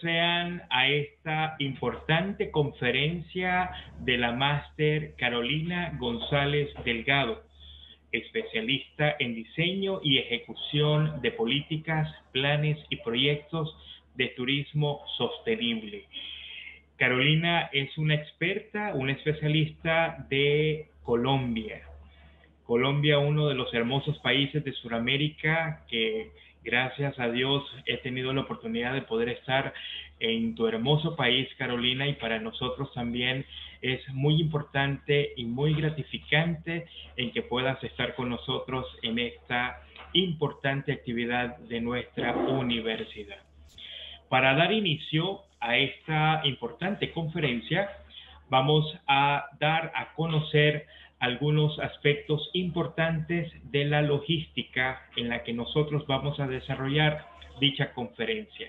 sean a esta importante conferencia de la máster Carolina González Delgado, especialista en diseño y ejecución de políticas, planes y proyectos de turismo sostenible. Carolina es una experta, una especialista de Colombia. Colombia, uno de los hermosos países de Sudamérica que Gracias a Dios he tenido la oportunidad de poder estar en tu hermoso país, Carolina, y para nosotros también es muy importante y muy gratificante en que puedas estar con nosotros en esta importante actividad de nuestra universidad. Para dar inicio a esta importante conferencia, vamos a dar a conocer algunos aspectos importantes de la logística en la que nosotros vamos a desarrollar dicha conferencia.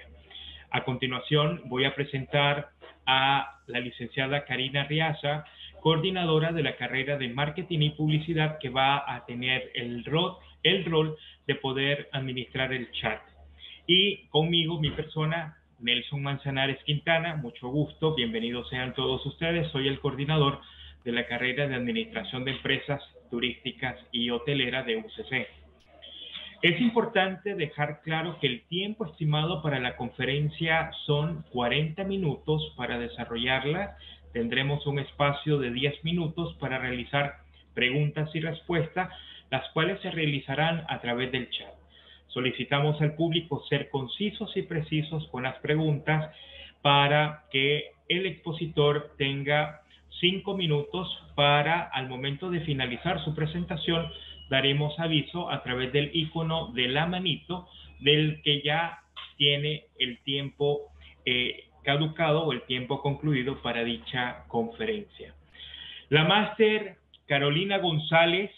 A continuación voy a presentar a la licenciada Karina Riaza, coordinadora de la carrera de Marketing y Publicidad que va a tener el rol, el rol de poder administrar el chat. Y conmigo, mi persona, Nelson Manzanares Quintana, mucho gusto, bienvenidos sean todos ustedes, soy el coordinador de la carrera de Administración de Empresas Turísticas y Hotelera de UCC. Es importante dejar claro que el tiempo estimado para la conferencia son 40 minutos para desarrollarla. Tendremos un espacio de 10 minutos para realizar preguntas y respuestas, las cuales se realizarán a través del chat. Solicitamos al público ser concisos y precisos con las preguntas para que el expositor tenga cinco minutos para, al momento de finalizar su presentación, daremos aviso a través del ícono de la manito del que ya tiene el tiempo eh, caducado o el tiempo concluido para dicha conferencia. La máster Carolina González,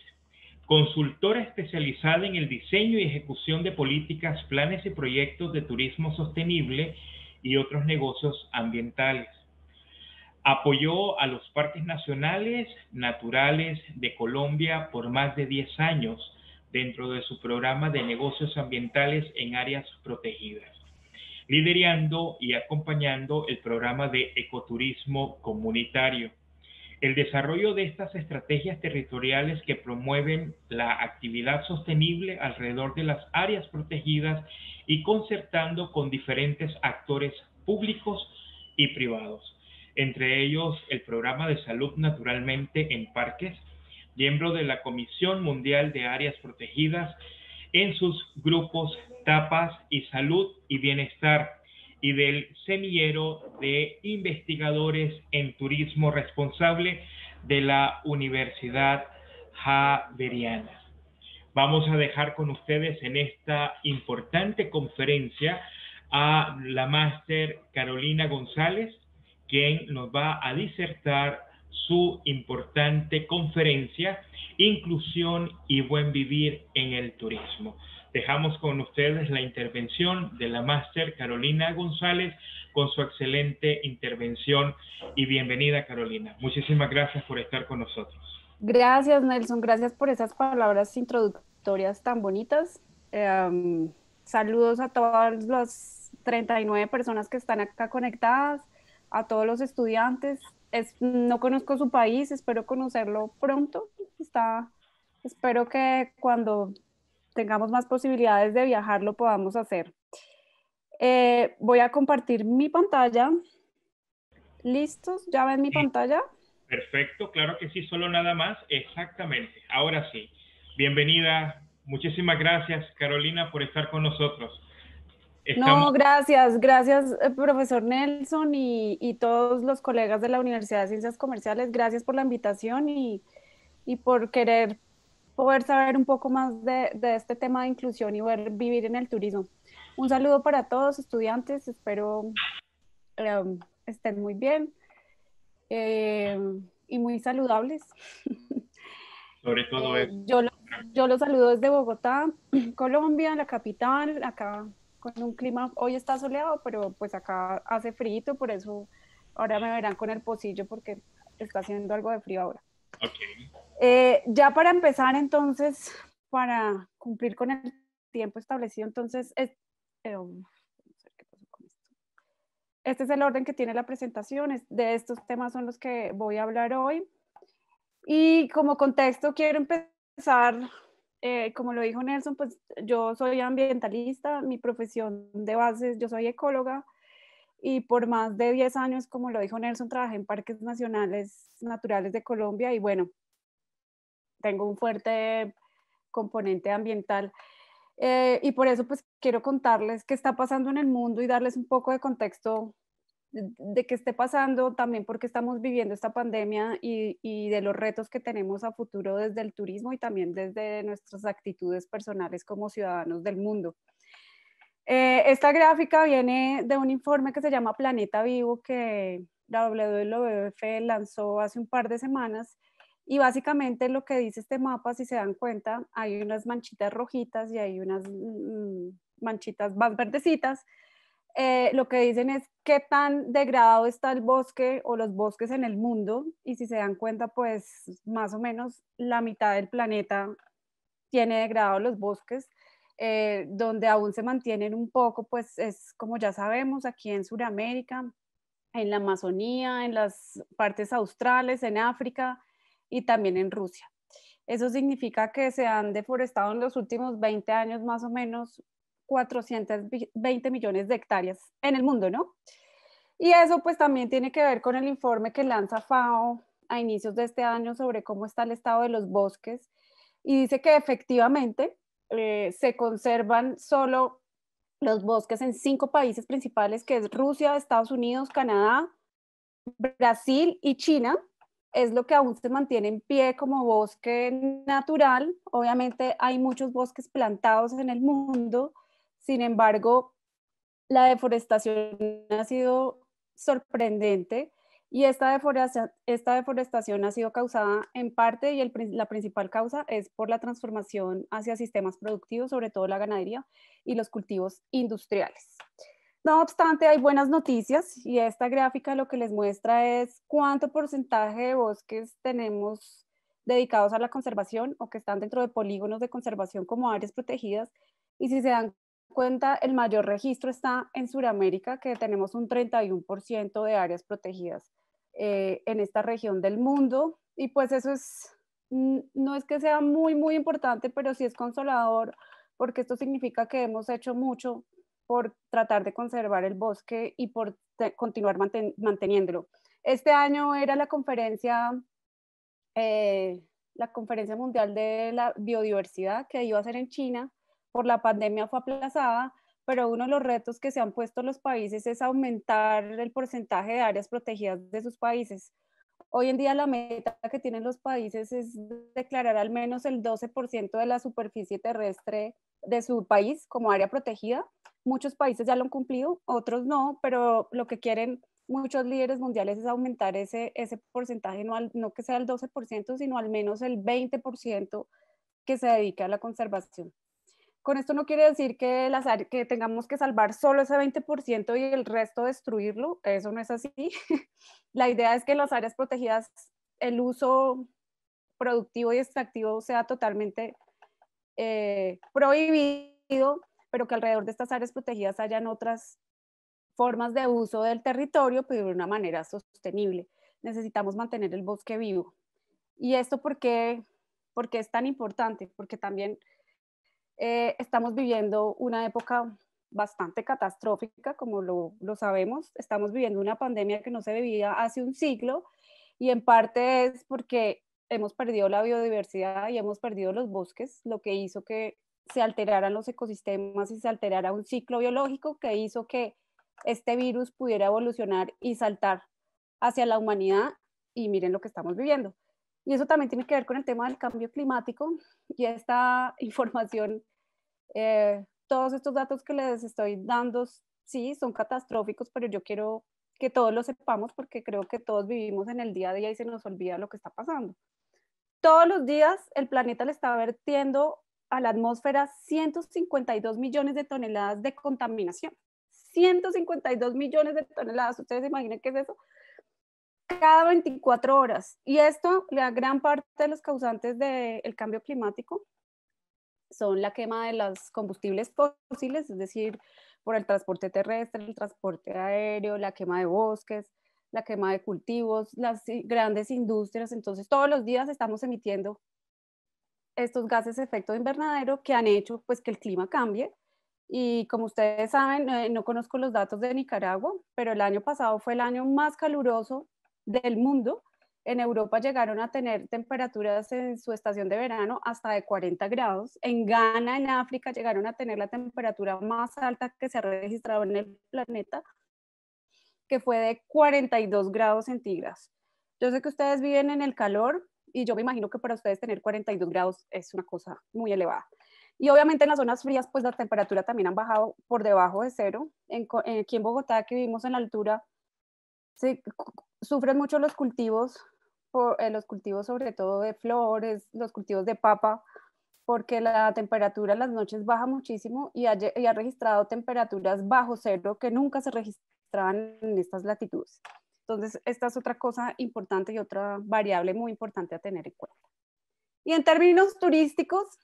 consultora especializada en el diseño y ejecución de políticas, planes y proyectos de turismo sostenible y otros negocios ambientales Apoyó a los parques nacionales naturales de Colombia por más de 10 años dentro de su programa de negocios ambientales en áreas protegidas, liderando y acompañando el programa de ecoturismo comunitario. El desarrollo de estas estrategias territoriales que promueven la actividad sostenible alrededor de las áreas protegidas y concertando con diferentes actores públicos y privados entre ellos el programa de salud naturalmente en parques, miembro de la Comisión Mundial de Áreas Protegidas en sus grupos Tapas y Salud y Bienestar y del semillero de investigadores en turismo responsable de la Universidad Javeriana. Vamos a dejar con ustedes en esta importante conferencia a la máster Carolina González, quien nos va a disertar su importante conferencia Inclusión y Buen Vivir en el Turismo. Dejamos con ustedes la intervención de la máster Carolina González con su excelente intervención y bienvenida Carolina. Muchísimas gracias por estar con nosotros. Gracias Nelson, gracias por esas palabras introductorias tan bonitas. Em, saludos a todas las 39 personas que están acá conectadas a todos los estudiantes. Es, no conozco su país, espero conocerlo pronto. Está, espero que cuando tengamos más posibilidades de viajar lo podamos hacer. Eh, voy a compartir mi pantalla. ¿Listos? ¿Ya ven mi pantalla? Perfecto, claro que sí, solo nada más. Exactamente. Ahora sí. Bienvenida. Muchísimas gracias, Carolina, por estar con nosotros. No, gracias, gracias eh, profesor Nelson y, todos los colegas de la Universidad de Ciencias Comerciales, gracias por la invitación y, por querer poder saber un poco más de, este tema de inclusión y vivir en el turismo. Un saludo para todos estudiantes, espero em, estén muy bien em, y muy saludables. Sobre todo eh, yo, yo los saludo desde Bogotá, Colombia, la capital, acá con un clima, hoy está soleado, pero pues acá hace frío, por eso ahora me verán con el pocillo porque está haciendo algo de frío ahora. Eh, ya para empezar entonces, para cumplir con el tiempo establecido, entonces, es, eh, este es el orden que tiene la presentación, de estos temas son los que voy a hablar hoy. Y como contexto quiero empezar eh, como lo dijo Nelson, pues yo soy ambientalista, mi profesión de base, yo soy ecóloga y por más de 10 años, como lo dijo Nelson, trabajé en parques nacionales naturales de Colombia y bueno, tengo un fuerte componente ambiental. Eh, y por eso pues quiero contarles qué está pasando en el mundo y darles un poco de contexto de qué esté pasando, también porque estamos viviendo esta pandemia y, y, de los retos que tenemos a futuro desde el turismo y también desde nuestras actitudes personales como ciudadanos del mundo. Eh, esta gráfica viene de un informe que se llama Planeta Vivo que la WWF lanzó hace un par de semanas y básicamente lo que dice este mapa, si se dan cuenta, hay unas manchitas rojitas y hay unas mm, mm, manchitas más verdecitas eh, lo que dicen es qué tan degradado está el bosque o los bosques en el mundo y si se dan cuenta, pues más o menos la mitad del planeta tiene degradados los bosques. Eh, donde aún se mantienen un poco, pues es como ya sabemos, aquí en Sudamérica, en la Amazonía, en las partes australes, en África y también en Rusia. Eso significa que se han deforestado en los últimos 20 años más o menos 420 millones de hectáreas en el mundo, ¿no? Y eso pues también tiene que ver con el informe que lanza FAO a inicios de este año sobre cómo está el estado de los bosques y dice que efectivamente eh, se conservan solo los bosques en cinco países principales, que es Rusia, Estados Unidos, Canadá, Brasil y China, es lo que aún se mantiene en pie como bosque natural. Obviamente hay muchos bosques plantados en el mundo, sin embargo, la deforestación ha sido sorprendente y esta deforestación, ha sido causada en parte y la principal causa es por la transformación hacia sistemas productivos, sobre todo la ganadería y los cultivos industriales. No obstante, hay buenas noticias y esta gráfica lo que les muestra es cuánto porcentaje de bosques tenemos dedicados a la conservación o que están dentro de polígonos de conservación como áreas protegidas. Y si se dan cuenta, el mayor registro está en Sudamérica, que tenemos un 31% de áreas protegidas eh, en esta región del mundo. Y pues eso es, no es que sea muy, muy importante, pero sí es consolador, porque esto significa que hemos hecho mucho por tratar de conservar el bosque y por continuar manteniéndolo. Este año era la conferencia, eh, la conferencia mundial de la biodiversidad que iba a ser en China por la pandemia fue aplazada, pero uno de los retos que se han puesto los países es aumentar el porcentaje de áreas protegidas de sus países. Hoy en día la meta que tienen los países es declarar al menos el 12% de la superficie terrestre de su país como área protegida. Muchos países ya lo han cumplido, otros no, pero lo que quieren muchos líderes mundiales es aumentar ese, porcentaje, no, no que sea el 12%, sino al menos el 20% que se dedica a la conservación. Con esto no quiere decir que, las, que tengamos que salvar solo ese 20% y el resto destruirlo, eso no es así. La idea es que las áreas protegidas el uso productivo y extractivo sea totalmente eh, prohibido, pero que alrededor de estas áreas protegidas hayan otras formas de uso del territorio, pero de una manera sostenible. Necesitamos mantener el bosque vivo. ¿Y esto porque qué, por qué es tan importante? Porque también eh, estamos viviendo una época bastante catastrófica, como lo, lo, sabemos. Estamos viviendo una pandemia que no se vivía hace un siglo y en parte es porque hemos perdido la biodiversidad y hemos perdido los bosques, lo que hizo que se alteraran los ecosistemas y se alterara un ciclo biológico que hizo que este virus pudiera evolucionar y saltar hacia la humanidad y miren lo que estamos viviendo. Y eso también tiene que ver con el tema del cambio climático y esta información eh, todos estos datos que les estoy dando, sí, son catastróficos, pero yo quiero que todos lo sepamos porque creo que todos vivimos en el día a día y se nos olvida lo que está pasando. Todos los días el planeta le está vertiendo a la atmósfera 152 millones de toneladas de contaminación. 152 millones de toneladas, ustedes imaginen imaginan qué es eso, cada 24 horas. Y esto, la gran parte de los causantes del cambio climático, son la quema de los combustibles fósiles, es decir, por el transporte terrestre, el transporte aéreo, la quema de bosques, la quema de cultivos, las grandes industrias. Entonces, todos los días estamos emitiendo estos gases de efecto invernadero que han hecho pues, que el clima cambie. Y como ustedes saben, eh, no conozco los datos de Nicaragua, pero el año pasado fue el año más caluroso del mundo en Europa llegaron a tener temperaturas en su estación de verano hasta de 40 grados. En Ghana, en África, llegaron a tener la temperatura más alta que se ha registrado en el planeta, que fue de 42 grados centígrados. Yo sé que ustedes viven en el calor y yo me imagino que para ustedes tener 42 grados es una cosa muy elevada. Y obviamente en las zonas frías, pues la temperatura también han bajado por debajo de cero. Eh, aquí en Bogotá, que vivimos en la altura, sufren mucho los cultivos, por, eh, los cultivos sobre todo de flores, los cultivos de papa, porque la temperatura las noches baja muchísimo y ha, y ha registrado temperaturas bajo cero que nunca se registraban en estas latitudes. Entonces, esta es otra cosa importante y otra variable muy importante a tener en cuenta. Y en términos turísticos,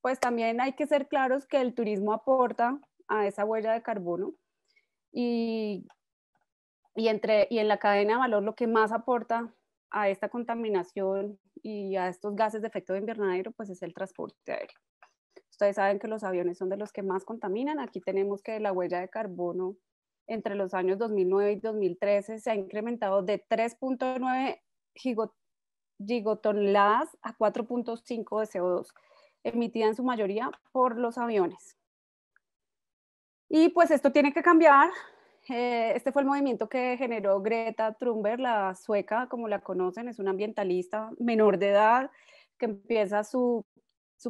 pues también hay que ser claros que el turismo aporta a esa huella de carbono y y, entre, y en la cadena de valor lo que más aporta a esta contaminación y a estos gases de efecto de invernadero, pues es el transporte aéreo. Ustedes saben que los aviones son de los que más contaminan. Aquí tenemos que la huella de carbono entre los años 2009 y 2013 se ha incrementado de 3.9 gigot gigotoneladas a 4.5 de CO2, emitida en su mayoría por los aviones. Y pues esto tiene que cambiar eh, este fue el movimiento que generó Greta Thunberg, la sueca, como la conocen, es una ambientalista menor de edad que empieza su,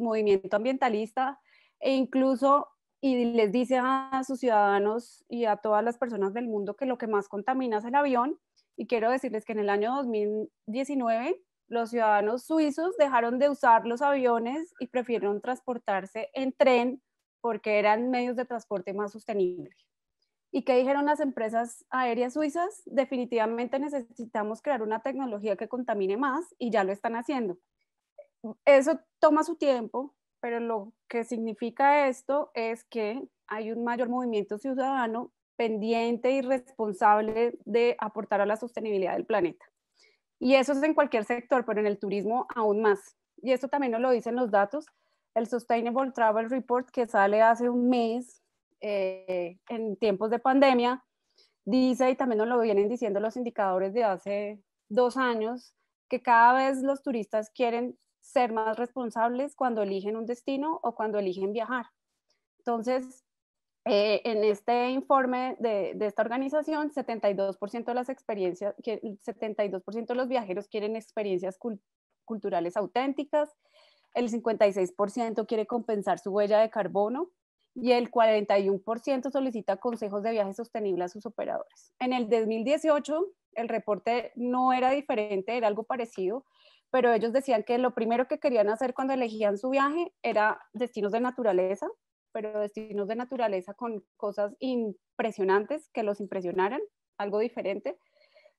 movimiento ambientalista e incluso y les dice a sus ciudadanos y a todas las personas del mundo que lo que más contamina es el avión. Y quiero decirles que en el año 2019 los ciudadanos suizos dejaron de usar los aviones y prefirieron transportarse en tren porque eran medios de transporte más sostenibles. ¿Y qué dijeron las empresas aéreas suizas? Definitivamente necesitamos crear una tecnología que contamine más y ya lo están haciendo. Eso toma su tiempo, pero lo que significa esto es que hay un mayor movimiento ciudadano pendiente y responsable de aportar a la sostenibilidad del planeta. Y eso es en cualquier sector, pero en el turismo aún más. Y esto también nos lo dicen los datos. El Sustainable Travel Report que sale hace un mes eh, en tiempos de pandemia, dice, y también nos lo vienen diciendo los indicadores de hace dos años, que cada vez los turistas quieren ser más responsables cuando eligen un destino o cuando eligen viajar. Entonces, eh, en este informe de, esta organización, 72% de las experiencias, 72% de los viajeros quieren experiencias culturales auténticas, el 56% quiere compensar su huella de carbono, y el 41% solicita consejos de viaje sostenible a sus operadores. En el 2018, el reporte no era diferente, era algo parecido, pero ellos decían que lo primero que querían hacer cuando elegían su viaje era destinos de naturaleza, pero destinos de naturaleza con cosas impresionantes que los impresionaran, algo diferente.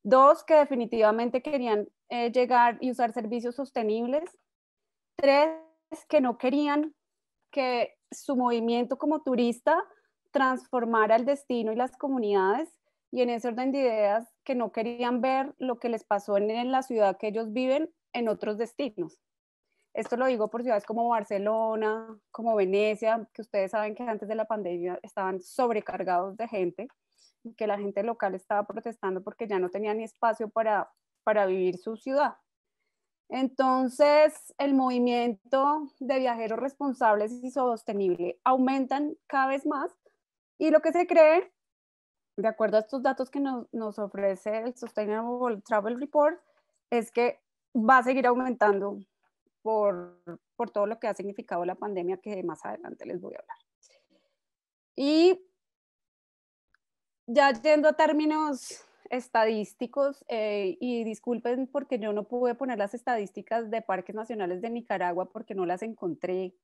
Dos, que definitivamente querían eh, llegar y usar servicios sostenibles. Tres, que no querían que su movimiento como turista transformara el destino y las comunidades y en ese orden de ideas que no querían ver lo que les pasó en, la ciudad que ellos viven en otros destinos. Esto lo digo por ciudades como Barcelona, como Venecia, que ustedes saben que antes de la pandemia estaban sobrecargados de gente, que la gente local estaba protestando porque ya no tenían ni espacio para vivir su ciudad. Entonces, el movimiento de viajeros responsables y sostenible aumentan cada vez más y lo que se cree, de acuerdo a estos datos que nos, ofrece el Sustainable Travel Report, es que va a seguir aumentando por, por todo lo que ha significado la pandemia que más adelante les voy a hablar. Y ya yendo a términos estadísticos, eh, y disculpen porque yo no pude poner las estadísticas de parques nacionales de Nicaragua porque no las encontré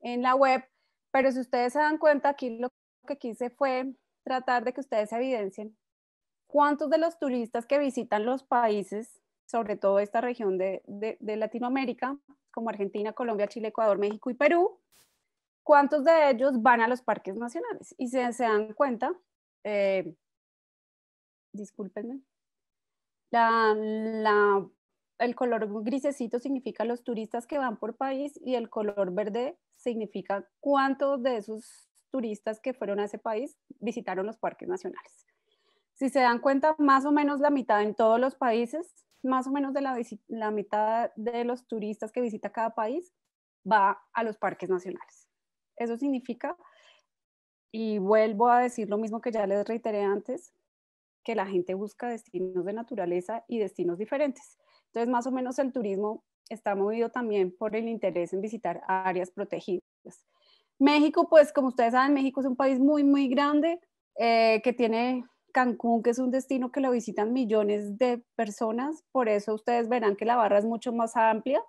en la web, pero si ustedes se dan cuenta, aquí lo que quise fue tratar de que ustedes evidencien cuántos de los turistas que visitan los países, sobre todo esta región de, Latinoamérica, como Argentina, Colombia, Chile, Ecuador, México y Perú, cuántos de ellos van a los parques nacionales. Y se dan cuenta, eh, discúlpenme. el color grisecito significa los turistas que van por país y el color verde significa cuántos de esos turistas que fueron a ese país visitaron los parques nacionales. Si se dan cuenta, más o menos la mitad en todos los países, más o menos de la, la mitad de los turistas que visita cada país va a los parques nacionales. Eso significa, y vuelvo a decir lo mismo que ya les reiteré antes, que la gente busca destinos de naturaleza y destinos diferentes. Entonces, más o menos el turismo está movido también por el interés en visitar áreas protegidas. México, pues como ustedes saben, México es un país muy, muy grande eh, que tiene Cancún, que es un destino que lo visitan millones de personas. Por eso ustedes verán que la barra es mucho más amplia.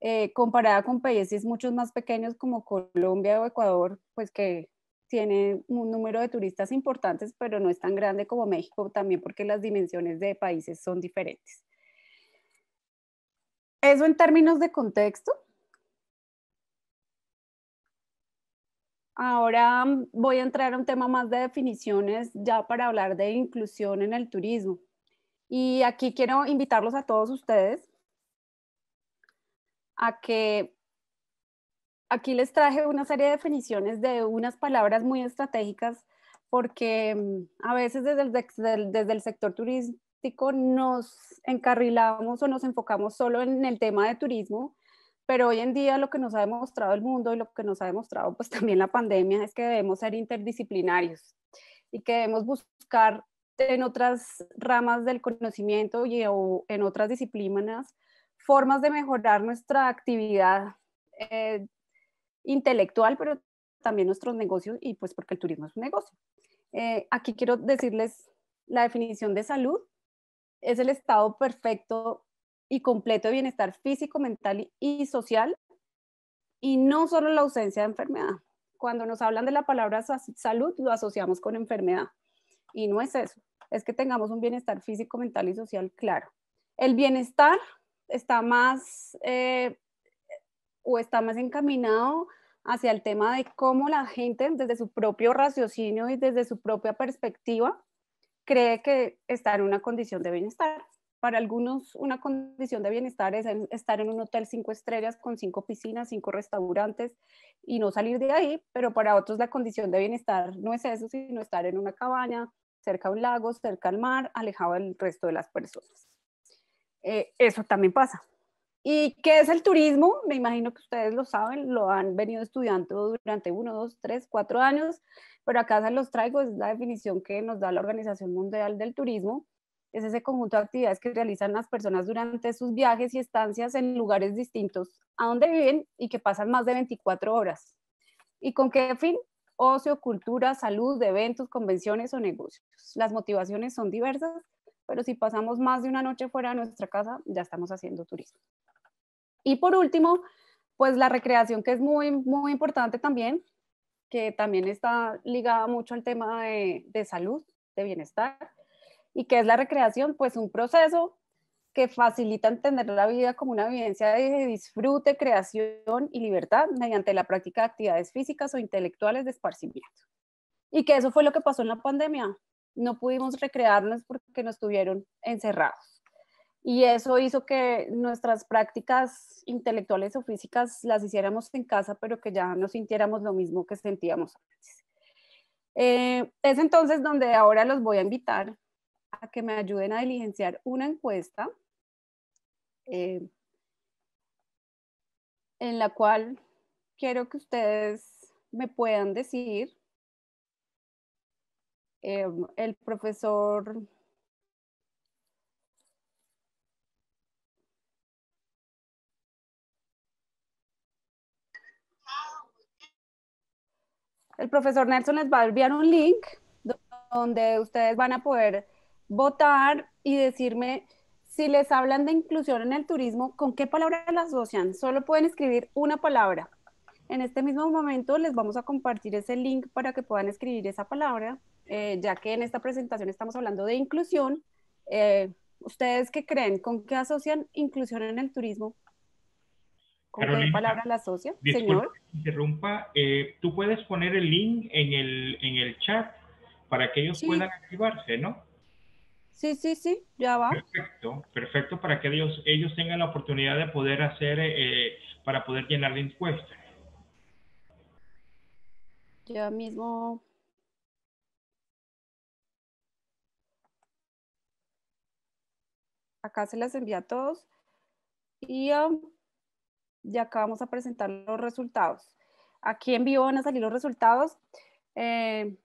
Eh, comparada con países muchos más pequeños como Colombia o Ecuador, pues que tiene un número de turistas importantes, pero no es tan grande como México, también porque las dimensiones de países son diferentes. Eso en términos de contexto. Ahora mm, voy a entrar a un tema más de definiciones ya para hablar de inclusión en el turismo. Y aquí quiero invitarlos a todos ustedes a que aquí les traje una serie de definiciones de unas palabras muy estratégicas porque mm, a veces desde el, desde el sector turístico nos encarrilamos o nos enfocamos solo en el tema de turismo, pero hoy en día lo que nos ha demostrado el mundo y lo que nos ha demostrado pues también la pandemia es que debemos ser interdisciplinarios y que debemos buscar en otras ramas del conocimiento y o en otras disciplinas formas de mejorar nuestra actividad eh, intelectual, pero también nuestros negocios y pues porque el turismo es un negocio. Eh, aquí quiero decirles la definición de salud. Es el estado perfecto y completo de bienestar físico, mental y, social y no solo la ausencia de enfermedad. Cuando nos hablan de la palabra salud, lo asociamos con enfermedad y no es eso. Es que tengamos un bienestar físico, mental y social claro. El bienestar está más eh, o está más encaminado hacia el tema de cómo la gente desde su propio raciocinio y desde su propia perspectiva cree que está en una condición de bienestar. Para algunos una condición de bienestar es estar en un hotel cinco estrellas con cinco piscinas, cinco restaurantes y no salir de ahí, pero para otros la condición de bienestar no es eso, sino estar en una cabaña, cerca de un lago, cerca al mar, alejado del resto de las personas. Eh, eso también pasa. ¿Y qué es el turismo? Me imagino que ustedes lo saben, lo han venido estudiando durante uno, dos, tres, cuatro años, pero acá se los traigo, es la definición que nos da la Organización Mundial del Turismo. Es ese conjunto de actividades que realizan las personas durante sus viajes y estancias en lugares distintos a donde viven y que pasan más de 24 horas. ¿Y con qué fin? Ocio, cultura, salud, eventos, convenciones o negocios. Las motivaciones son diversas, pero si pasamos más de una noche fuera de nuestra casa, ya estamos haciendo turismo. Y por último, pues la recreación, que es muy, muy importante también, que también está ligada mucho al tema de, de salud, de bienestar, y que es la recreación, pues un proceso que facilita entender la vida como una vivencia de disfrute, creación y libertad mediante la práctica de actividades físicas o intelectuales de esparcimiento. Y que eso fue lo que pasó en la pandemia no pudimos recrearnos porque nos estuvieron encerrados. Y eso hizo que nuestras prácticas intelectuales o físicas las hiciéramos en casa, pero que ya no sintiéramos lo mismo que sentíamos antes. Eh, es entonces donde ahora los voy a invitar a que me ayuden a diligenciar una encuesta eh, en la cual quiero que ustedes me puedan decir Em, el profesor el profesor Nelson les va a enviar un link donde ustedes van a poder votar y decirme si les hablan de inclusión en el turismo, ¿con qué palabra las asocian? Solo pueden escribir una palabra. En este mismo momento les vamos a compartir ese link para que puedan escribir esa palabra. Eh, ya que en esta presentación estamos hablando de inclusión, eh, ¿ustedes qué creen? ¿Con qué asocian inclusión en el turismo? ¿Con qué palabra la asocia, señor? interrumpa, eh, tú puedes poner el link en el, chat para que ellos puedan activarse, ¿no? Sí, sí, sí, ya va. Perfecto, perfecto para que ellos, ellos tengan la oportunidad de poder hacer, para poder llenar la encuesta. Ya mismo acá se las envía a todos y, ah, ya acá vamos a presentar los resultados. Aquí en vivo van a salir los resultados. Eh,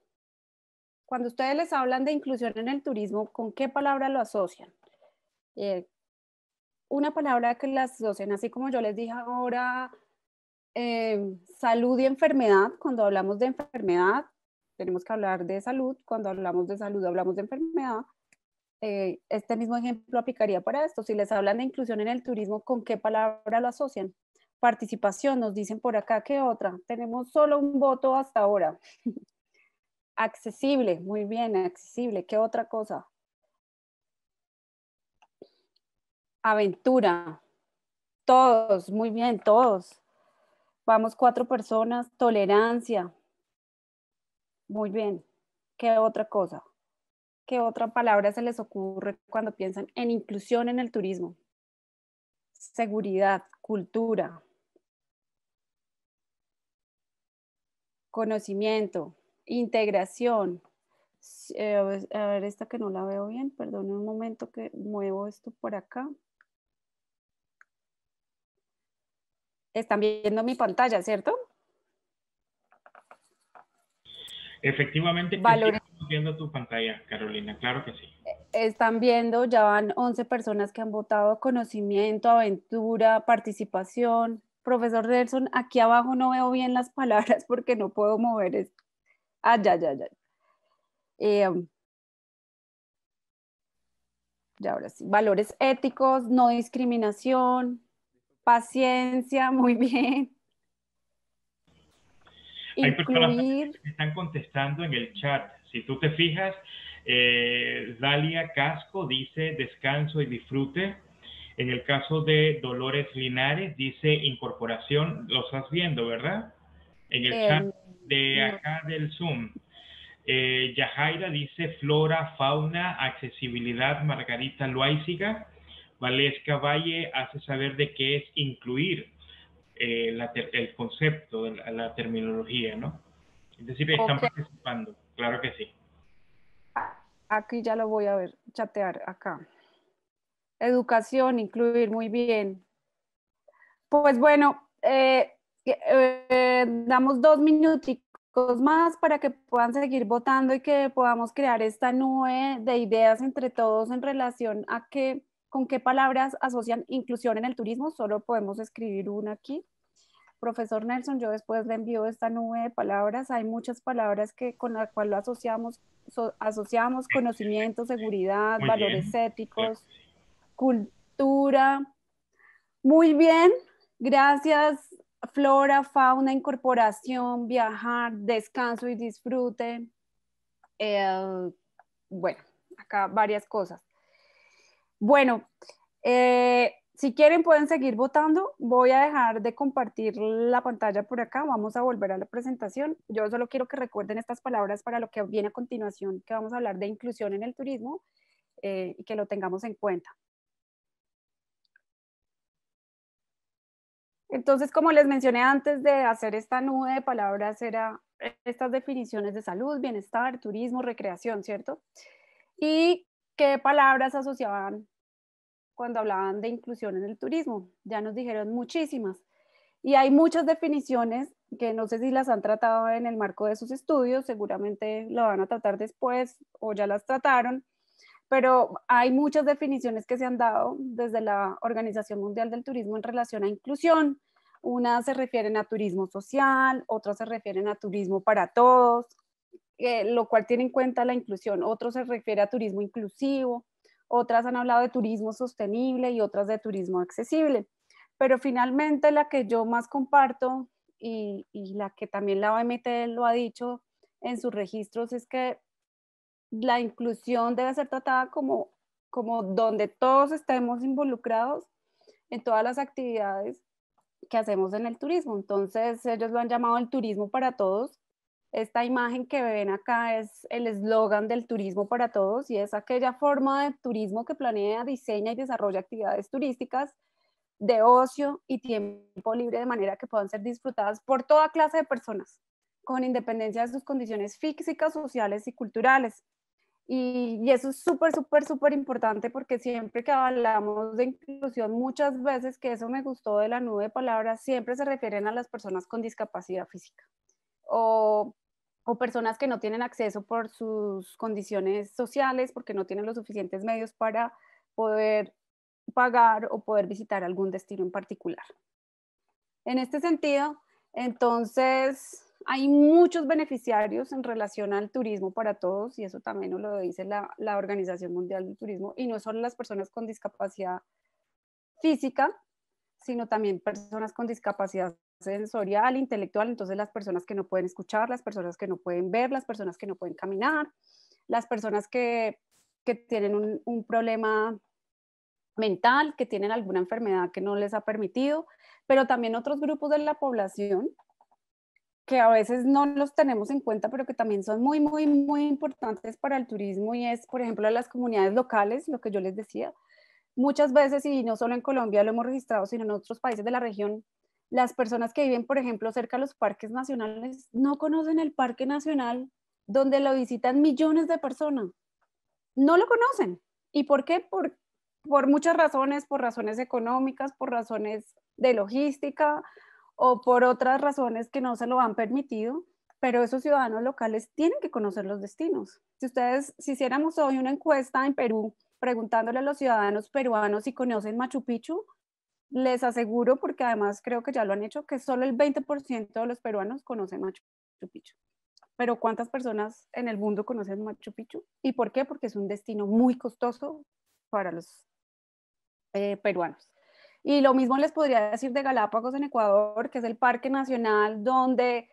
cuando ustedes les hablan de inclusión en el turismo, ¿con qué palabra lo asocian? Eh, una palabra que las asocian, así como yo les dije ahora, eh, salud y enfermedad, cuando hablamos de enfermedad, tenemos que hablar de salud, cuando hablamos de salud hablamos de enfermedad, eh, este mismo ejemplo aplicaría para esto. Si les hablan de inclusión en el turismo, ¿con qué palabra lo asocian? Participación, nos dicen por acá ¿qué otra. Tenemos solo un voto hasta ahora. accesible, muy bien, accesible. ¿Qué otra cosa? Aventura. Todos, muy bien, todos. Vamos cuatro personas. Tolerancia. Muy bien. ¿Qué otra cosa? ¿qué otra palabra se les ocurre cuando piensan en inclusión en el turismo? Seguridad, cultura, conocimiento, integración. Eh, a ver, esta que no la veo bien, perdón un momento que muevo esto por acá. Están viendo mi pantalla, ¿cierto? Efectivamente viendo tu pantalla, Carolina, claro que sí. Están viendo, ya van 11 personas que han votado conocimiento, aventura, participación. Profesor Nelson, aquí abajo no veo bien las palabras porque no puedo mover esto. Ah, ya, ya, ya. Eh, ahora sí. Valores éticos, no discriminación, paciencia, muy bien. Hay están contestando en el chat si tú te fijas, eh, Dalia Casco dice descanso y disfrute. En el caso de Dolores Linares dice incorporación, lo estás viendo, ¿verdad? En el chat de acá del Zoom. Eh, Yajaira dice flora, fauna, accesibilidad, Margarita Loaiziga. Valesca Valle hace saber de qué es incluir eh, el concepto, la, terminología, ¿no? Es decir, están participando. Claro que sí. Aquí ya lo voy a ver, chatear acá. Educación, incluir, muy bien. Pues bueno, eh, eh, eh, damos dos minuticos más para que puedan seguir votando y que podamos crear esta nube de ideas entre todos en relación a que, con qué palabras asocian inclusión en el turismo. Solo podemos escribir una aquí profesor Nelson, yo después le envío esta nube de palabras. Hay muchas palabras que con las cuales lo asociamos, conocimiento, seguridad, valores éticos, cultura. Muy bien, gracias flora, fauna, incorporación, viajar, descanso y disfrute. Eh, bueno, acá varias cosas. Bueno, eh, si quieren pueden seguir votando. Voy a dejar de compartir la pantalla por acá. Vamos a volver a la presentación. Yo solo quiero que recuerden estas palabras para lo que viene a continuación, que vamos a hablar de inclusión en el turismo eh, y que lo tengamos en cuenta. Entonces, como les mencioné antes de hacer esta nube de palabras, era estas definiciones de salud, bienestar, turismo, recreación, ¿cierto? Y qué palabras asociaban cuando hablaban de inclusión en el turismo. Ya nos dijeron muchísimas. Y hay muchas definiciones que no sé si las han tratado en el marco de sus estudios, seguramente lo van a tratar después o ya las trataron, pero hay muchas definiciones que se han dado desde la Organización Mundial del Turismo en relación a inclusión. Unas se refieren a turismo social, otras se refieren a turismo para todos, eh, lo cual tiene en cuenta la inclusión. Otro se refiere a turismo inclusivo otras han hablado de turismo sostenible y otras de turismo accesible. Pero finalmente la que yo más comparto y, la que también la OMT lo ha dicho en sus registros es que la inclusión debe ser tratada como, como donde todos estemos involucrados en todas las actividades que hacemos en el turismo. Entonces, ellos lo han llamado el turismo para todos esta imagen que ven acá es el eslogan del turismo para todos y es aquella forma de turismo que planea, diseña y desarrolla actividades turísticas de ocio y tiempo libre de manera que puedan ser disfrutadas por toda clase de personas, con independencia de sus condiciones físicas, sociales y culturales. Y, y, eso es súper, súper, súper importante porque siempre que hablamos de inclusión, muchas veces que eso me gustó de la nube de palabras, siempre se refieren a las personas con discapacidad física o o personas que no tienen acceso por sus condiciones sociales, porque no tienen los suficientes medios para poder pagar o poder visitar algún destino en particular. En este sentido, entonces, hay muchos beneficiarios en relación al turismo para todos, y eso también lo dice la, Organización Mundial del Turismo, y no son las personas con discapacidad física, sino también personas con discapacidad sensorial, intelectual, entonces las personas que no pueden escuchar, las personas que no pueden ver, las personas que no pueden caminar, las personas que, tienen un, un problema mental, que tienen alguna enfermedad que no les ha permitido, pero también otros grupos de la población que a veces no los tenemos en cuenta, pero que también son muy, muy, muy importantes para el turismo y es, por ejemplo, las comunidades locales, lo que yo les decía. Muchas veces, y no solo en Colombia lo hemos registrado, sino en otros países de la región, las personas que viven, por ejemplo, cerca de los parques nacionales no conocen el parque nacional donde lo visitan millones de personas. No lo conocen. ¿Y por qué? Por, por muchas razones, por razones económicas, por razones de logística o por otras razones que no se lo han permitido pero esos ciudadanos locales tienen que conocer los destinos. Si ustedes, si hiciéramos hoy una encuesta en Perú preguntándole a los ciudadanos peruanos si conocen Machu Picchu, les aseguro, porque además creo que ya lo han hecho, que solo el 20% de los peruanos conocen Machu Picchu. Pero ¿cuántas personas en el mundo conocen Machu Picchu? ¿Y por qué? Porque es un destino muy costoso para los eh, peruanos. Y lo mismo les podría decir de Galápagos en Ecuador, que es el parque nacional donde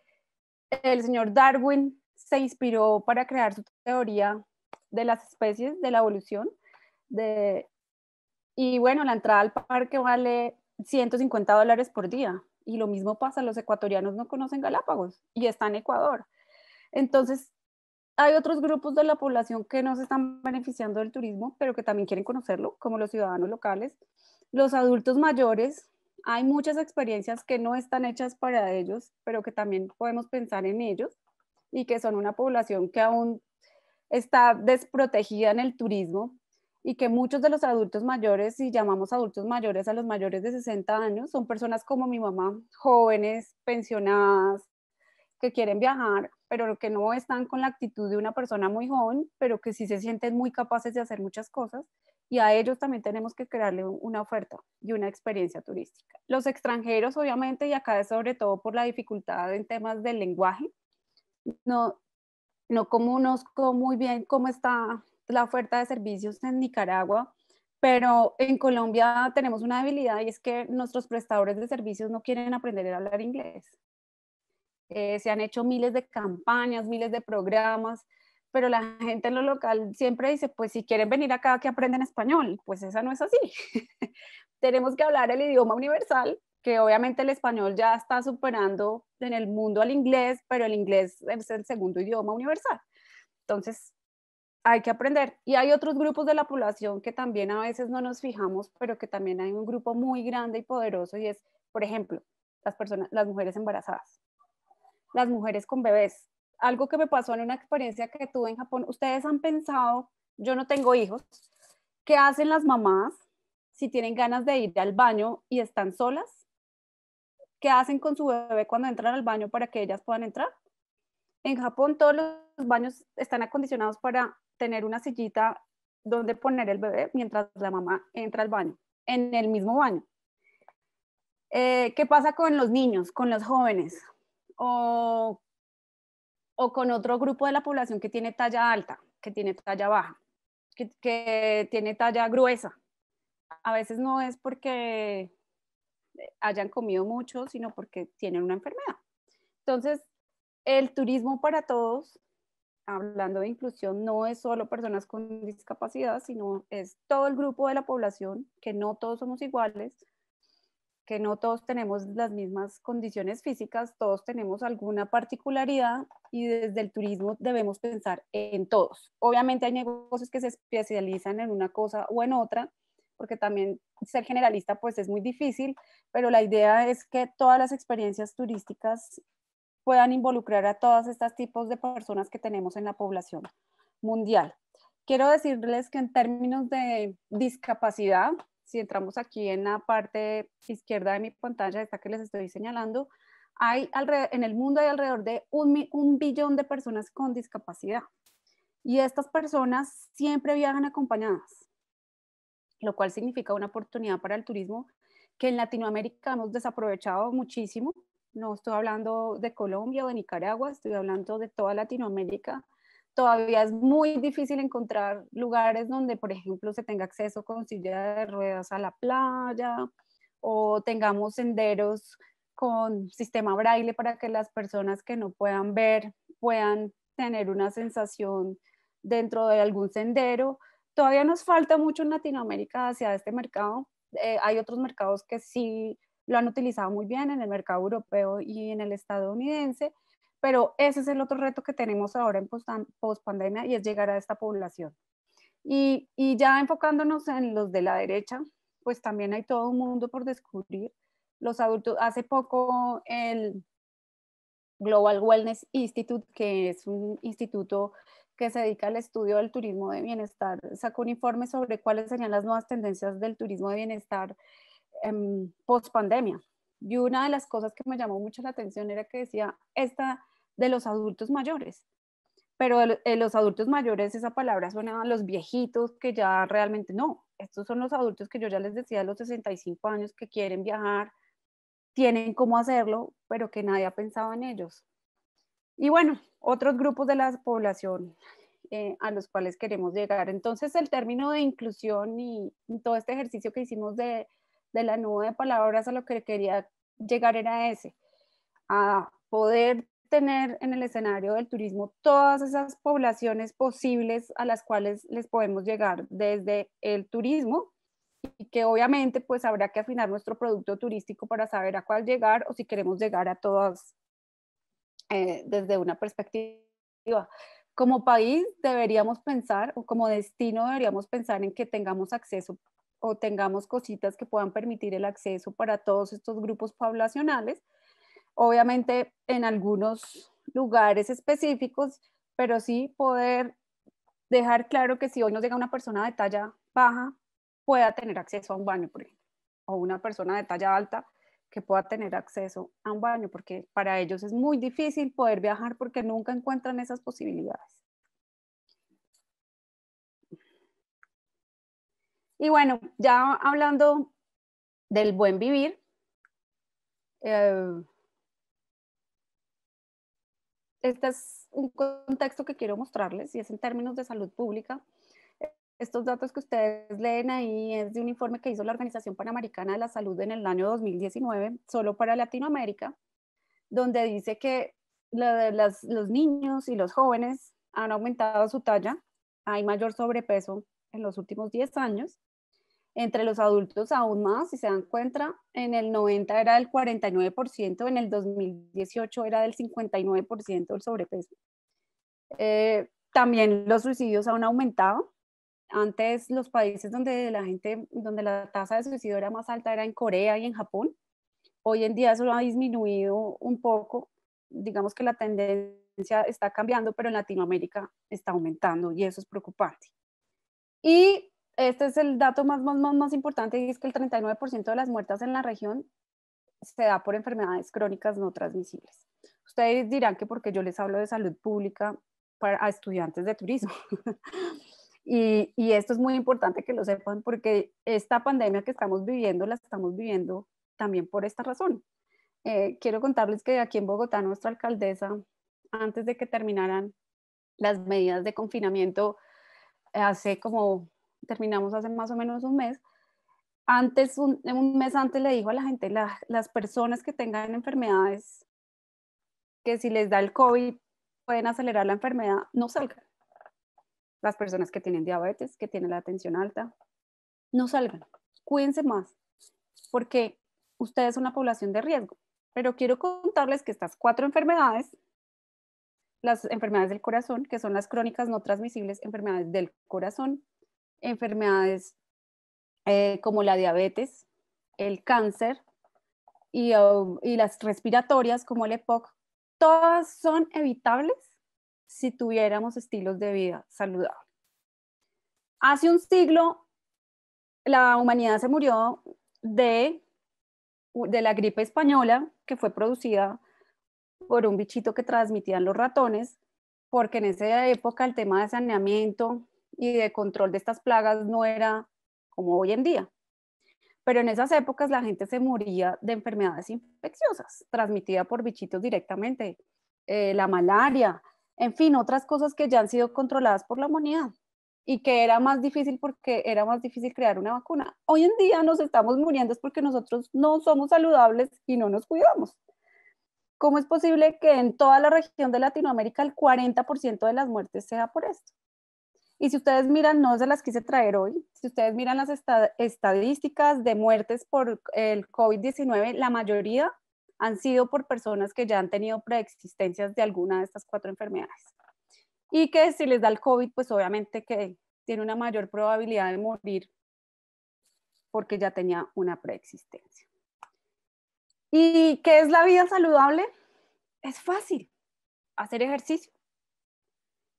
el señor Darwin se inspiró para crear su teoría de las especies, de la evolución, de, y bueno, la entrada al parque vale 150 dólares por día. Y lo mismo pasa, los ecuatorianos no conocen Galápagos y están en Ecuador. Entonces, hay otros grupos de la población que no se están beneficiando del turismo, pero que también quieren conocerlo, como los ciudadanos locales. Los adultos mayores, hay muchas experiencias que no están hechas para ellos, pero que también podemos pensar en ellos y que son una población que aún está desprotegida en el turismo y que muchos de los adultos mayores, si llamamos adultos mayores a los mayores de 60 años, son personas como mi mamá, jóvenes, pensionadas, que quieren viajar, pero que no están con la actitud de una persona muy joven, pero que sí se sienten muy capaces de hacer muchas cosas. Y a ellos también tenemos que crearle una oferta y una experiencia turística. Los extranjeros, obviamente, y acá es sobre todo por la dificultad en temas del lenguaje, no, no conozco muy bien cómo está la oferta de servicios en Nicaragua, pero en Colombia tenemos una debilidad y es que nuestros prestadores de servicios no quieren aprender a hablar inglés. Eh, se han hecho miles de campañas, miles de programas, pero la gente en lo local siempre dice, pues si quieren venir acá que aprenden español, pues esa no es así. tenemos que hablar el idioma universal, que obviamente el español ya está superando en el mundo al inglés, pero el inglés es el segundo idioma universal. Entonces, hay que aprender. Y hay otros grupos de la población que también a veces no nos fijamos, pero que también hay un grupo muy grande y poderoso y es, por ejemplo, las personas, las mujeres embarazadas, las mujeres con bebés. Algo que me pasó en una experiencia que tuve en Japón, ustedes han pensado, yo no tengo hijos, ¿qué hacen las mamás si tienen ganas de ir al baño y están solas? ¿Qué hacen con su bebé cuando entran al baño para que ellas puedan entrar? En Japón todos los baños están acondicionados para tener una sillita donde poner el bebé mientras la mamá entra al baño, en el mismo baño. Eh, ¿Qué pasa con los niños, con los jóvenes o, con otro grupo de la población que tiene talla alta, que tiene talla baja, que tiene talla gruesa? A veces no es porque hayan comido mucho, sino porque tienen una enfermedad. Entonces, el turismo para todos hablando de inclusión, no es solo personas con discapacidad, sino es todo el grupo de la población, que no todos somos iguales, que no todos tenemos las mismas condiciones físicas, todos tenemos alguna particularidad y desde el turismo debemos pensar en todos. Obviamente hay negocios que se especializan en una cosa o en otra, porque también ser generalista pues es muy difícil, pero la idea es que todas las experiencias turísticas puedan involucrar a todos estos tipos de personas que tenemos en la población mundial. Quiero decirles que en términos de discapacidad, si entramos aquí en la parte izquierda de mi pantalla, esta que les estoy señalando, hay en el mundo hay alrededor de un, un billón de personas con discapacidad. Y estas personas siempre viajan acompañadas, lo cual significa una oportunidad para el turismo que en Latinoamérica hemos desaprovechado muchísimo no estoy hablando de Colombia o de Nicaragua, estoy hablando de toda Latinoamérica. Todavía es muy difícil encontrar lugares donde, por ejemplo, se tenga acceso con silla de ruedas a la playa o tengamos senderos con sistema braille para que las personas que no puedan ver puedan tener una sensación dentro de algún sendero. Todavía nos falta mucho en Latinoamérica hacia este mercado. Eh, hay otros mercados que sí lo han utilizado muy bien en el mercado europeo y en el estadounidense, pero ese es el otro reto que tenemos ahora en post pandemia y es llegar a esta población. Y, y ya enfocándonos en los de la derecha, pues también hay todo un mundo por descubrir. Los adultos, hace poco el Global Wellness Institute, que es un instituto que se dedica al estudio del turismo de bienestar, sacó un informe sobre cuáles serían las nuevas tendencias del turismo de bienestar Em, post pandemia. Y una de las cosas que me llamó mucho la atención era que decía, esta de los adultos mayores. Pero eh, los adultos mayores, esa palabra suena a los viejitos que ya realmente no. Estos son los adultos que yo ya les decía los 65 años que quieren viajar, tienen cómo hacerlo, pero que nadie ha pensado en ellos. Y bueno, otros grupos de la población eh, a los cuales queremos llegar. Entonces, el término de inclusión y todo este ejercicio que hicimos de de la nube de palabras a lo que quería llegar era ese, a poder tener en el escenario del turismo todas esas poblaciones posibles a las cuales les podemos llegar desde el turismo y que obviamente pues habrá que afinar nuestro producto turístico para saber a cuál llegar o si queremos llegar a todas eh, desde una perspectiva. Como país deberíamos pensar o como destino deberíamos pensar en que tengamos acceso o tengamos cositas que puedan permitir el acceso para todos estos grupos poblacionales. Obviamente en algunos lugares específicos, pero sí poder dejar claro que si hoy nos llega una persona de talla baja, pueda tener acceso a un baño, por ejemplo, o una persona de talla alta que pueda tener acceso a un baño, porque para ellos es muy difícil poder viajar porque nunca encuentran esas posibilidades. Y bueno, ya hablando del buen vivir, eh, este es un contexto que quiero mostrarles y es en términos de salud pública. Estos datos que ustedes leen ahí es de un informe que hizo la Organización Panamericana de la Salud en el año 2019, solo para Latinoamérica, donde dice que los niños y los jóvenes han aumentado su talla, hay mayor sobrepeso en los últimos 10 años entre los adultos aún más, si se dan cuenta, en el 90 era del 49%, en el 2018 era del 59% el sobrepeso. Eh, también los suicidios han aumentado. Antes los países donde la gente, donde la tasa de suicidio era más alta era en Corea y en Japón. Hoy en día eso ha disminuido un poco. Digamos que la tendencia está cambiando, pero en Latinoamérica está aumentando y eso es preocupante. Y este es el dato más, más, más, importante y es que el 39% de las muertas en la región se da por enfermedades crónicas no transmisibles. Ustedes dirán que porque yo les hablo de salud pública para, a estudiantes de turismo. y, y esto es muy importante que lo sepan porque esta pandemia que estamos viviendo la estamos viviendo también por esta razón. Eh, quiero contarles que aquí en Bogotá nuestra alcaldesa, antes de que terminaran las medidas de confinamiento, hace como terminamos hace más o menos un mes, antes, un, mes antes le dijo a la gente, las personas que tengan enfermedades, que si les da el COVID pueden acelerar la enfermedad, no salgan. Las personas que tienen diabetes, que tienen la tensión alta, no salgan. Cuídense más, porque ustedes son una población de riesgo. Pero quiero contarles que estas cuatro enfermedades las enfermedades del corazón, que son las crónicas no transmisibles, enfermedades del corazón, enfermedades eh, como la diabetes, el cáncer y, um, las respiratorias como el EPOC, todas son evitables si tuviéramos estilos de vida saludables. Hace un siglo, la humanidad se murió de, de la gripe española que fue producida por un bichito que transmitían los ratones, porque en esa época el tema de saneamiento y de control de estas plagas no era como hoy en día. Pero en esas épocas la gente se moría de enfermedades infecciosas, transmitida por bichitos directamente, eh, la malaria, en fin, otras cosas que ya han sido controladas por la humanidad y que era más difícil porque era más difícil crear una vacuna. Hoy en día nos estamos muriendo es porque nosotros no somos saludables y no nos cuidamos. ¿Cómo es posible que en toda la región de Latinoamérica el 40% de las muertes sea por esto? Y si ustedes miran, no se las quise traer hoy, si ustedes miran las estadísticas de muertes por el COVID-19, la mayoría han sido por personas que ya han tenido preexistencias de alguna de estas cuatro enfermedades. Y que si les da el COVID, pues obviamente que tiene una mayor probabilidad de morir porque ya tenía una preexistencia. ¿Y qué es la vida saludable? Es fácil. Hacer ejercicio,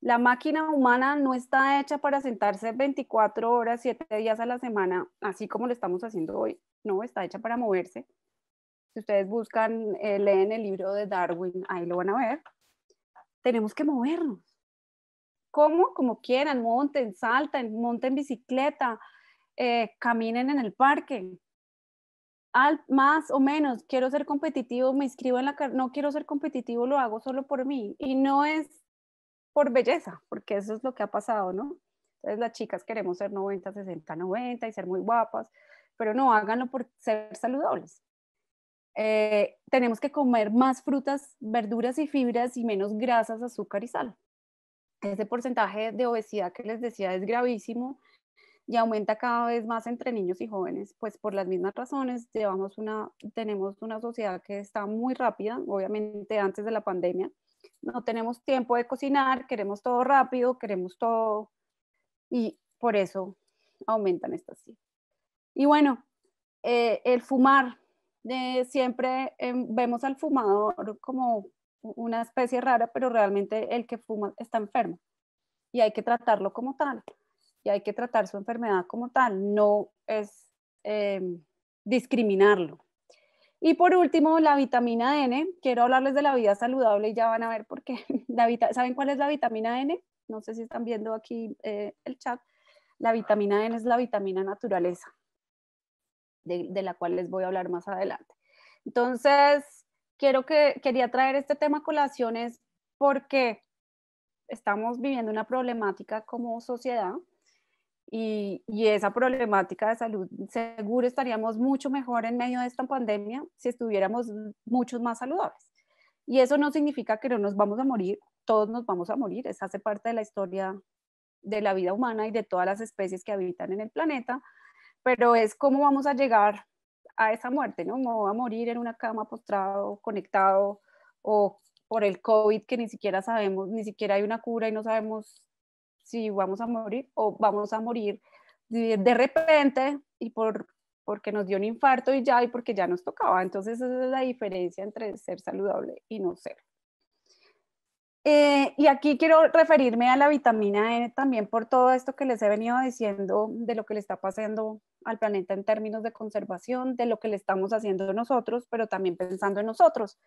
la máquina humana no está hecha para sentarse 24 horas, 7 días a la semana, así como lo estamos haciendo hoy. No, está hecha para moverse. Si ustedes buscan, eh, leen el libro de Darwin, ahí lo van a ver. Tenemos que movernos. ¿Cómo? Como quieran, monten, salten, monten bicicleta, eh, caminen en el parque, al, más o menos, quiero ser competitivo, me inscribo en la carrera, no quiero ser competitivo, lo hago solo por mí. Y no es por belleza, porque eso es lo que ha pasado, ¿no? Entonces las chicas queremos ser 90, 60, 90 y ser muy guapas, pero no, háganlo por ser saludables. Eh, tenemos que comer más frutas, verduras y fibras y menos grasas, azúcar y sal. Ese porcentaje de obesidad que les decía es gravísimo y aumenta cada vez más entre niños y jóvenes, pues por las mismas razones llevamos una, tenemos una sociedad que está muy rápida, obviamente antes de la pandemia, no tenemos tiempo de cocinar, queremos todo rápido, queremos todo y por eso aumentan estas cifras. Y bueno, eh, el fumar, eh, siempre em, vemos al fumador como una especie rara, pero realmente el que fuma está enfermo y hay que tratarlo como tal y hay que tratar su enfermedad como tal, no es em, discriminarlo. Y por último, la vitamina N. Quiero hablarles de la vida saludable y ya van a ver por qué. ¿Saben cuál es la vitamina N? No sé si están viendo aquí eh, el chat. La vitamina N es la vitamina naturaleza, de, la cual les voy a hablar más adelante. Entonces, quiero que, quería traer este tema a colaciones porque estamos viviendo una problemática como sociedad y, esa problemática de salud, seguro estaríamos mucho mejor en medio de esta pandemia si estuviéramos muchos más saludables. Y eso no significa que no nos vamos a morir, todos nos vamos a morir, esa hace parte de la historia de la vida humana y de todas las especies que habitan en el planeta, pero es cómo vamos a llegar a esa muerte, ¿no? cómo a morir en una cama postrado, conectado, o por el COVID que ni siquiera sabemos, ni siquiera hay una cura y no sabemos si vamos a morir o vamos a morir de, repente y por porque nos dio un infarto y ya, y porque ya nos tocaba. Entonces esa es la diferencia entre ser saludable y no ser. Eh, y aquí quiero referirme a la vitamina E también por todo esto que les he venido diciendo de lo que le está pasando al planeta en términos de conservación, de lo que le estamos haciendo nosotros, pero también pensando en nosotros.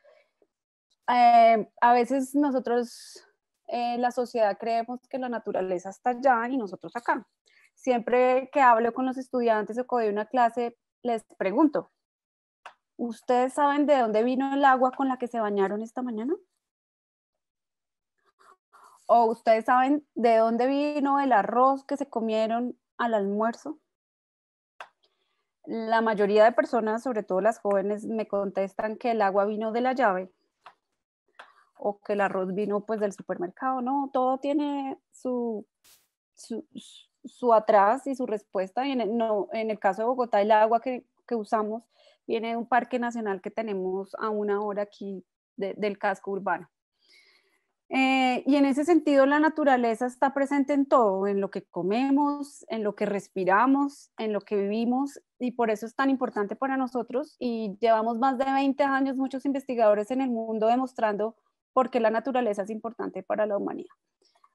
Eh, a veces nosotros eh, la sociedad creemos que la naturaleza está allá y nosotros acá. Siempre que hablo con los estudiantes o que una clase, les pregunto, ¿ustedes saben de dónde vino el agua con la que se bañaron esta mañana? ¿O ustedes saben de dónde vino el arroz que se comieron al almuerzo? La mayoría de personas, sobre todo las jóvenes, me contestan que el agua vino de la llave o que el arroz vino pues del supermercado, no, todo tiene su, su, su atrás y su respuesta. viene en el, no, en el caso de Bogotá, el agua que, que, usamos viene de un parque nacional que tenemos a una hora aquí del casco urbano. Eh, y en ese sentido, la naturaleza está presente en todo, en lo que comemos, en lo que respiramos, en lo que vivimos, y por eso es tan importante para nosotros. Y llevamos más de 20 años muchos investigadores en el mundo demostrando porque la naturaleza es importante para la humanidad.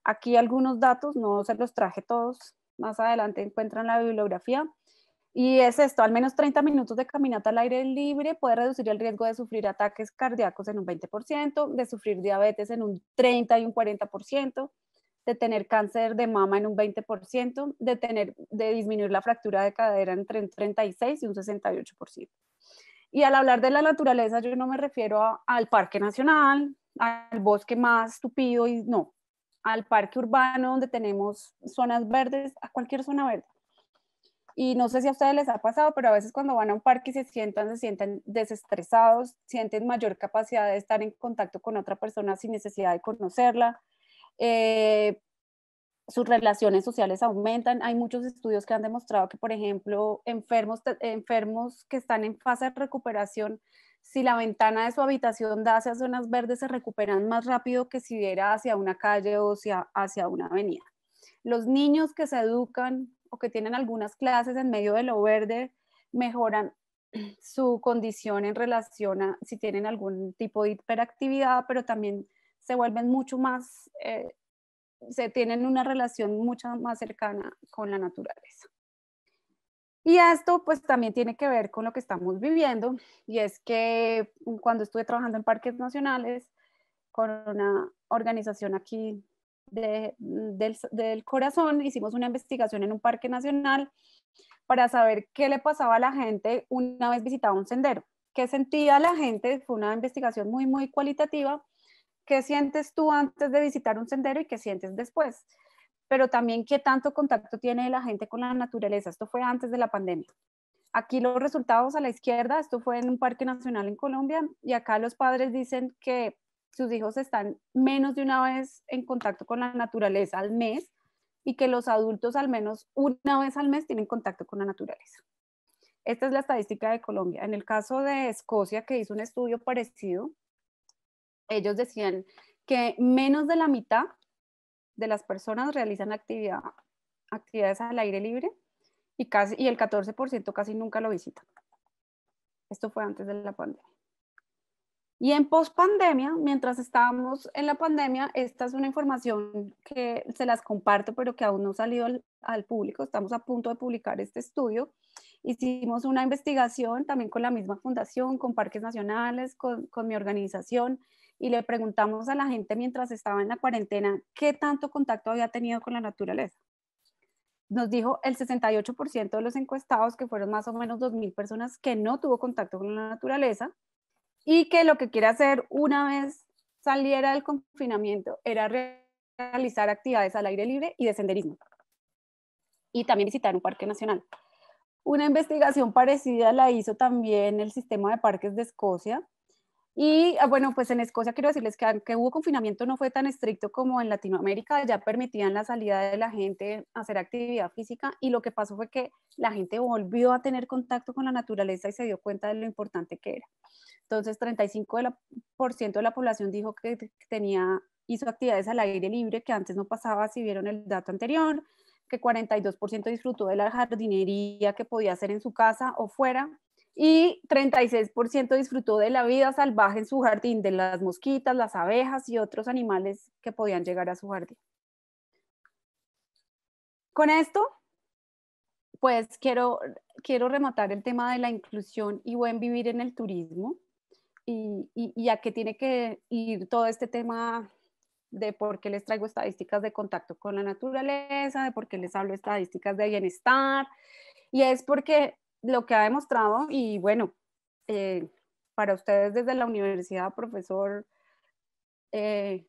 Aquí algunos datos, no se los traje todos, más adelante encuentran la bibliografía. Y es esto, al menos 30 minutos de caminata al aire libre puede reducir el riesgo de sufrir ataques cardíacos en un 20%, de sufrir diabetes en un 30 y un 40%, de tener cáncer de mama en un 20%, de, tener, de disminuir la fractura de cadera entre un 36 y un 68%. Y al hablar de la naturaleza, yo no me refiero al Parque Nacional, al bosque más tupido y no, al parque urbano donde tenemos zonas verdes, a cualquier zona verde. Y no sé si a ustedes les ha pasado, pero a veces cuando van a un parque se sientan, se sienten desestresados, sienten mayor capacidad de estar en contacto con otra persona sin necesidad de conocerla. Eh, sus relaciones sociales aumentan. Hay muchos estudios que han demostrado que, por ejemplo, enfermos, enfermos que están en fase de recuperación si la ventana de su habitación da hacia zonas verdes, se recuperan más rápido que si viera hacia una calle o hacia, una avenida. Los niños que se educan o que tienen algunas clases en medio de lo verde mejoran su condición en relación a si tienen algún tipo de hiperactividad, pero también se vuelven mucho más, eh, se tienen una relación mucho más cercana con la naturaleza. Y esto pues también tiene que ver con lo que estamos viviendo y es que cuando estuve trabajando en parques nacionales con una organización aquí mm, del, del, corazón, hicimos una investigación en un parque nacional para saber qué le pasaba a la gente una vez visitaba un sendero, qué sentía la gente, fue una investigación muy, muy cualitativa, qué sientes tú antes de visitar un sendero y qué sientes después pero también qué tanto contacto tiene la gente con la naturaleza. Esto fue antes de la pandemia. Aquí los resultados a la izquierda, esto fue en un parque nacional en Colombia, y acá los padres dicen que sus hijos están menos de una vez en contacto con la naturaleza al mes y que los adultos al menos una vez al mes tienen contacto con la naturaleza. Esta es la estadística de Colombia. En el caso de Escocia, que hizo un estudio parecido, ellos decían que menos de la mitad de las personas realizan actividad, actividades al aire libre y, casi, y el 14% casi nunca lo visitan. Esto fue antes de la pandemia. Y en pospandemia, mientras estábamos en la pandemia, esta es una información que se las comparto, pero que aún no ha salido al, público. Estamos a punto de publicar este estudio. Hicimos una investigación también con la misma fundación, con parques nacionales, con mi organización, y le preguntamos a la gente mientras estaba en la cuarentena qué tanto contacto había tenido con la naturaleza. Nos dijo el 68% de los encuestados, que fueron más o menos 2.000 personas, que no tuvo contacto con la naturaleza y que lo que quiere hacer una vez saliera del confinamiento era realizar actividades al aire libre y de senderismo. Y también visitar un parque nacional. Una investigación parecida la hizo también el sistema de parques de Escocia, y ah, bueno, pues en Escocia quiero decirles que aunque hubo confinamiento no fue tan estricto como en Latinoamérica, ya permitían la salida de la gente a hacer actividad física y lo que pasó fue que la gente volvió a tener contacto con la naturaleza y se dio cuenta de lo importante que era. Entonces, 35% de la población dijo que tenía, hizo actividades al aire libre que antes no pasaba si vieron el dato anterior, que 42% disfrutó de la jardinería que podía hacer en su casa o fuera, y 36% disfrutó de la vida salvaje en su jardín, de las mosquitas, las abejas y otros animales que podían llegar a su jardín. Con esto, pues quiero, quiero rematar el tema de la inclusión y buen vivir en el turismo y, y, y a qué tiene que ir todo este tema de por qué les traigo estadísticas de contacto con la naturaleza, de por qué les hablo estadísticas de bienestar. Y es porque lo que ha demostrado y bueno, eh, para ustedes desde la universidad, profesor, eh,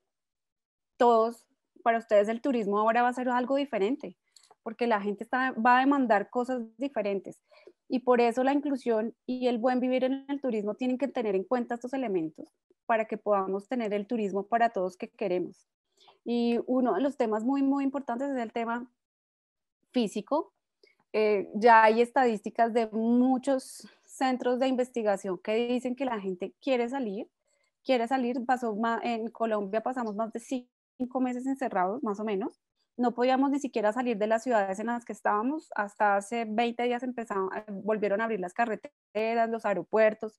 todos, para ustedes el turismo ahora va a ser algo diferente, porque la gente va a demandar cosas diferentes. Y por eso la inclusión y el buen vivir en el turismo tienen que tener en cuenta estos elementos para que podamos tener el turismo para todos que queremos. Y uno de los temas muy, muy importantes es el tema físico, eh, ya hay estadísticas de muchos centros de investigación que dicen que la gente quiere salir, quiere salir, pasó en Colombia pasamos más de cinco meses encerrados, más o menos, no podíamos ni siquiera salir de las ciudades en las que estábamos, hasta hace 20 días empezaron, eh, volvieron a abrir las carreteras, los aeropuertos,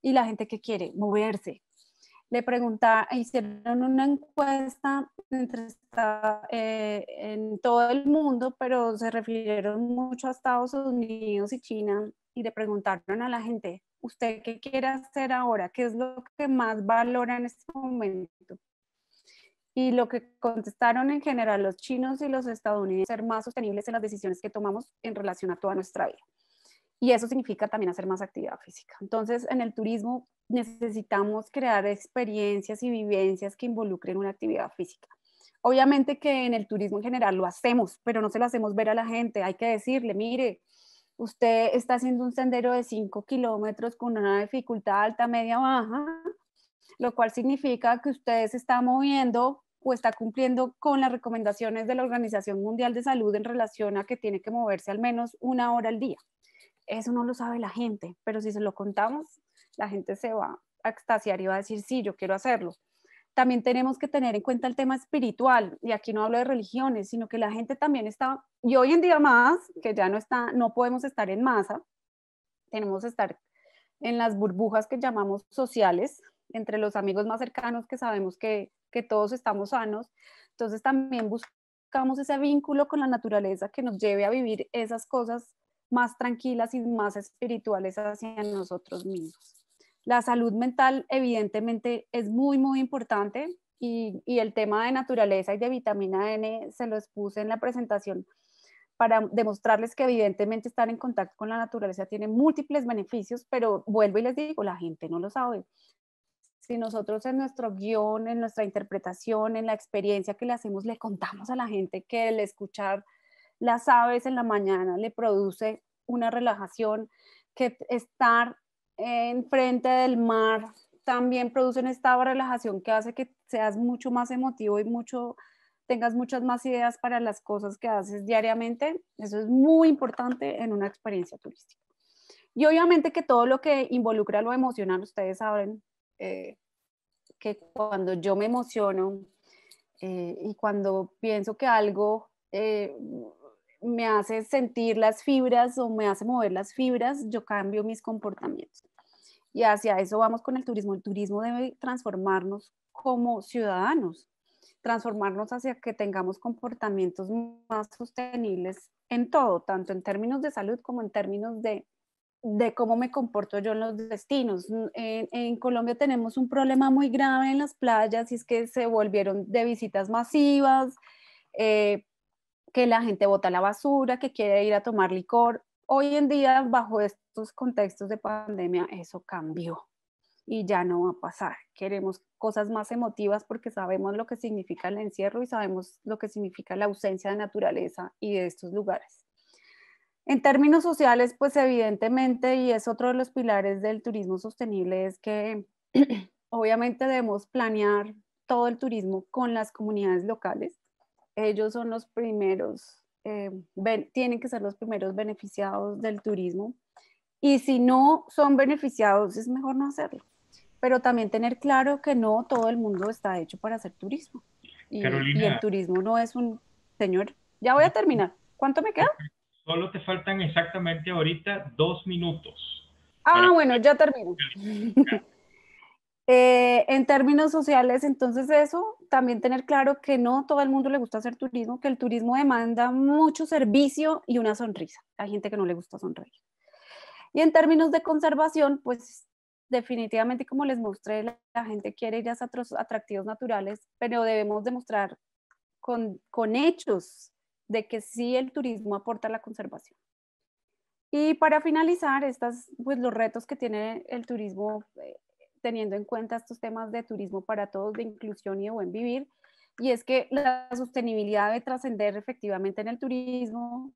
y la gente que quiere moverse, le preguntaron, hicieron una encuesta eh, en todo el mundo, pero se refirieron mucho a Estados Unidos y China y le preguntaron a la gente, ¿usted qué quiere hacer ahora? ¿Qué es lo que más valora en este momento? Y lo que contestaron en general los chinos y los estadounidenses, ser más sostenibles en las decisiones que tomamos en relación a toda nuestra vida y eso significa también hacer más actividad física. Entonces, en el turismo necesitamos crear experiencias y vivencias que involucren una actividad física. Obviamente que en el turismo en general lo hacemos, pero no se lo hacemos ver a la gente, hay que decirle, mire, usted está haciendo un sendero de 5 kilómetros con una dificultad alta, media, baja, lo cual significa que usted se está moviendo o está cumpliendo con las recomendaciones de la Organización Mundial de Salud en relación a que tiene que moverse al menos una hora al día eso no lo sabe la gente, pero si se lo contamos, la gente se va a extasiar y va a decir, sí, yo quiero hacerlo. También tenemos que tener en cuenta el tema espiritual, y aquí no hablo de religiones, sino que la gente también está, y hoy en día más, que ya no está, no podemos estar en masa, tenemos que estar en las burbujas que llamamos sociales, entre los amigos más cercanos que sabemos que, que todos estamos sanos, entonces también buscamos ese vínculo con la naturaleza que nos lleve a vivir esas cosas más tranquilas y más espirituales hacia nosotros mismos. La salud mental evidentemente es muy, muy importante y, el tema de naturaleza y de vitamina N se lo puse en la presentación para demostrarles que evidentemente estar en contacto con la naturaleza tiene múltiples beneficios, pero vuelvo y les digo, la gente no lo sabe. Si nosotros en nuestro guión, en nuestra interpretación, en la experiencia que le hacemos, le contamos a la gente que el escuchar las aves en la mañana le produce una relajación, que estar enfrente del mar también produce un estado de relajación que hace que seas mucho más emotivo y mucho tengas muchas más ideas para las cosas que haces diariamente. Eso es muy importante en una experiencia turística. Y obviamente que todo lo que involucra lo emocional, ustedes saben eh, que cuando yo me emociono eh, y cuando pienso que algo eh, me hace sentir las fibras o me hace mover las fibras, yo cambio mis comportamientos. Y hacia eso vamos con el turismo. El turismo debe transformarnos como ciudadanos, transformarnos hacia que tengamos comportamientos más sostenibles en todo, tanto en términos de salud como en términos de, cómo me comporto yo en los destinos. En, Colombia tenemos un problema muy grave en las playas y es que se volvieron de visitas masivas. Eh, que la gente bota la basura, que quiere ir a tomar licor. Hoy en día, bajo estos contextos de pandemia, eso cambió y ya no va a pasar. Queremos cosas más emotivas porque sabemos lo que significa el encierro y sabemos lo que significa la ausencia de naturaleza y de estos lugares. En términos sociales, pues evidentemente, y es otro de los pilares del turismo sostenible, es que obviamente debemos planear todo el turismo con las comunidades locales ellos son los primeros, eh, tienen que ser los primeros beneficiados del turismo. Y si no son beneficiados, es mejor no hacerlo. Pero también tener claro que no todo el mundo está hecho para hacer turismo. Y, y el turismo no es un... Señor, ya voy a terminar. ¿Cuánto me queda? Solo te faltan exactamente ahorita dos minutos. Ah, bueno, ya termino. Eh, en términos sociales, entonces eso, también tener claro que no todo el mundo le gusta hacer turismo, que el turismo demanda mucho servicio y una sonrisa. Hay gente que no le gusta sonreír. Y en términos de conservación, pues definitivamente como les mostré, la, gente quiere ir a otros atractivos naturales, pero debemos demostrar con, hechos de que sí el turismo aporta la conservación. Y para finalizar, estos pues los retos que tiene el turismo eh, teniendo en cuenta estos temas de turismo para todos, de inclusión y de buen vivir, y es que la sostenibilidad debe trascender efectivamente en el turismo.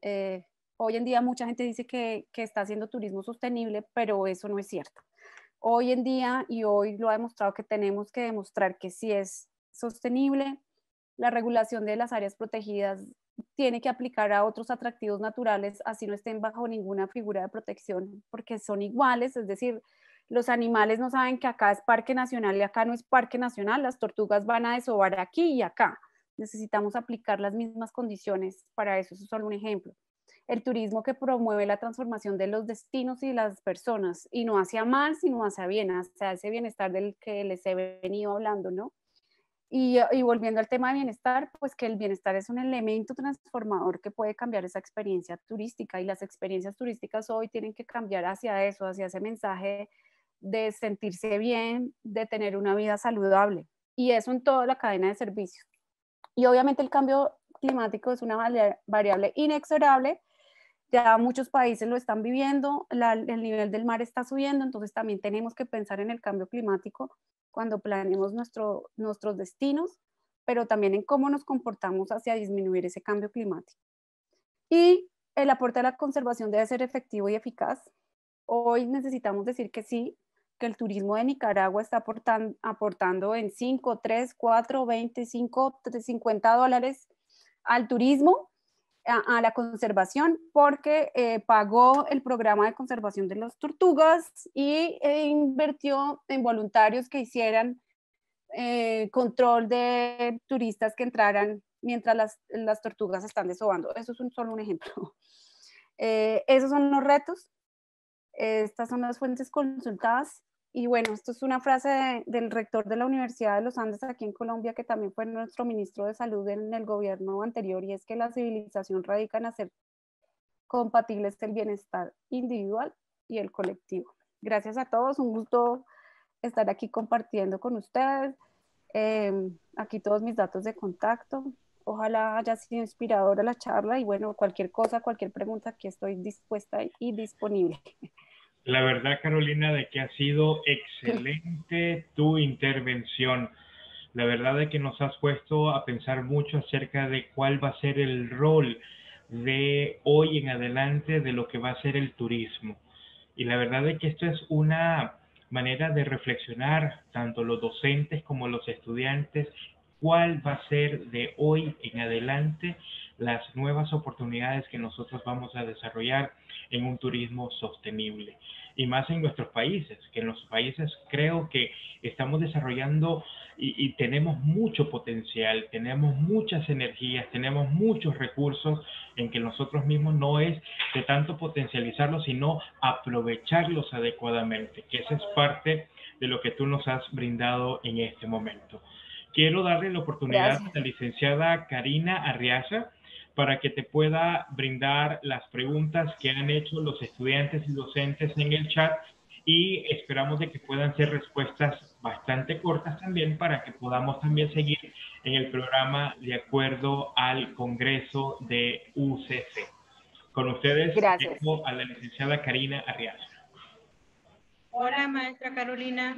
Eh, hoy en día mucha gente dice que, que está haciendo turismo sostenible, pero eso no es cierto. Hoy en día, y hoy lo ha demostrado que tenemos que demostrar que sí es sostenible, la regulación de las áreas protegidas tiene que aplicar a otros atractivos naturales, así no estén bajo ninguna figura de protección, porque son iguales, es decir, los animales no saben que acá es parque nacional y acá no es parque nacional, las tortugas van a desovar aquí y acá. Necesitamos aplicar las mismas condiciones para eso, eso es solo un ejemplo. El turismo que promueve la transformación de los destinos y las personas, y no hacia mal, sino hacia bien, hacia ese bienestar del que les he venido hablando, ¿no? Y, y volviendo al tema de bienestar, pues que el bienestar es un elemento transformador que puede cambiar esa experiencia turística y las experiencias turísticas hoy tienen que cambiar hacia eso, hacia ese mensaje de sentirse bien, de tener una vida saludable. Y eso en toda la cadena de servicios. Y obviamente el cambio climático es una variable inexorable. Ya muchos países lo están viviendo, el nivel del mar está subiendo, entonces también tenemos que pensar en el cambio climático cuando planeemos nuestro, nuestros destinos, pero también en cómo nos comportamos hacia disminuir ese cambio climático. Y el aporte a la conservación debe ser efectivo y eficaz. Hoy necesitamos decir que sí, que el turismo de Nicaragua está aportando en 5, 3, 4, 25, 50 dólares al turismo, a, la conservación, porque eh, pagó el programa de conservación de las tortugas y eh, invirtió en voluntarios que hicieran eh, control de turistas que entraran mientras las, las tortugas están desobando. Eso es solo un ejemplo. esos son los retos estas son las fuentes consultadas. Y bueno, esto es una frase del rector de la Universidad de los Andes aquí en Colombia, que también fue nuestro ministro de Salud en el gobierno anterior, y es que la civilización radica en hacer compatibles el bienestar individual y el colectivo. Gracias a todos, un gusto estar aquí compartiendo con ustedes. Em, aquí todos mis datos de contacto. Ojalá haya sido inspiradora la charla y bueno, cualquier cosa, cualquier pregunta, aquí estoy dispuesta y disponible. La verdad, Carolina, de que ha sido excelente tu intervención. La verdad de que nos has puesto a pensar mucho acerca de cuál va a ser el rol de hoy en adelante de lo que va a ser el turismo. Y la verdad de que esto es una manera de reflexionar, tanto los docentes como los estudiantes, cuál va a ser de hoy en adelante las nuevas oportunidades que nosotros vamos a desarrollar en un turismo sostenible. Y más en nuestros países, que en los países creo que estamos desarrollando y, tenemos mucho potencial, tenemos muchas energías, tenemos muchos recursos en que nosotros mismos no es de tanto potencializarlos, sino aprovecharlos adecuadamente, que esa es parte de lo que tú nos has brindado en este momento. Quiero darle la oportunidad a la licenciada Karina Arriaza para que te pueda brindar las preguntas que han hecho los estudiantes y docentes en el chat y esperamos de que puedan ser respuestas bastante cortas también para que podamos también seguir en el programa de acuerdo al Congreso de UCC. Con ustedes a la licenciada Karina Arriaga. Hola, maestra Carolina.